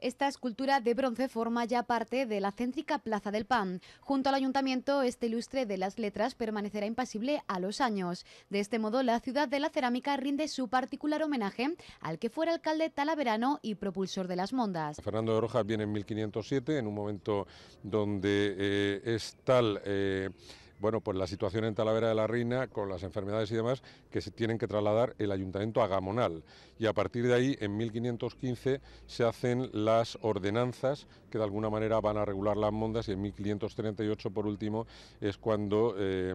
Esta escultura de bronce forma ya parte de la céntrica Plaza del Pan. Junto al ayuntamiento, este ilustre de las letras permanecerá impasible a los años. De este modo, la ciudad de la cerámica rinde su particular homenaje al que fuera alcalde talaverano y propulsor de las mondas. Fernando de Rojas viene en 1507, en un momento donde eh, es tal... Eh, bueno, pues la situación en Talavera de la Reina con las enfermedades y demás que se tienen que trasladar el ayuntamiento a Gamonal. Y a partir de ahí, en 1515, se hacen las ordenanzas que de alguna manera van a regular las mondas y en 1538, por último, es cuando eh,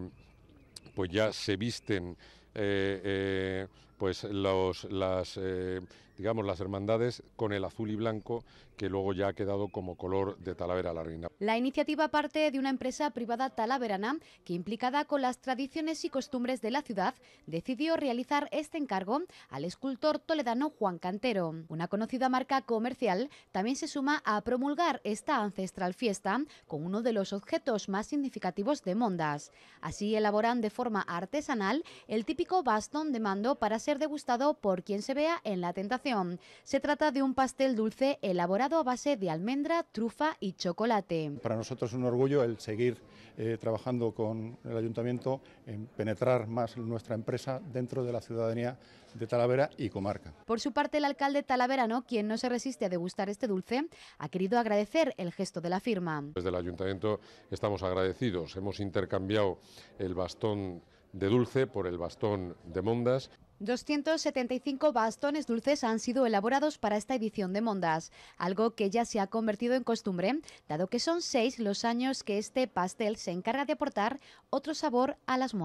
pues ya se visten. Eh, eh, pues los, las, eh, digamos, las hermandades con el azul y blanco que luego ya ha quedado como color de Talavera la Reina. La iniciativa parte de una empresa privada talaverana que implicada con las tradiciones y costumbres de la ciudad decidió realizar este encargo al escultor toledano Juan Cantero. Una conocida marca comercial también se suma a promulgar esta ancestral fiesta con uno de los objetos más significativos de Mondas. Así elaboran de forma artesanal el típico bastón de mando para ser degustado por quien se vea en la tentación. Se trata de un pastel dulce elaborado a base de almendra, trufa y chocolate. Para nosotros es un orgullo el seguir eh, trabajando con el ayuntamiento en penetrar más nuestra empresa dentro de la ciudadanía de Talavera y comarca. Por su parte, el alcalde talaverano, quien no se resiste a degustar este dulce, ha querido agradecer el gesto de la firma. Desde el ayuntamiento estamos agradecidos. Hemos intercambiado el bastón de dulce por el bastón de mondas. 275 bastones dulces han sido elaborados para esta edición de Mondas, algo que ya se ha convertido en costumbre, dado que son seis los años que este pastel se encarga de aportar otro sabor a las Mondas.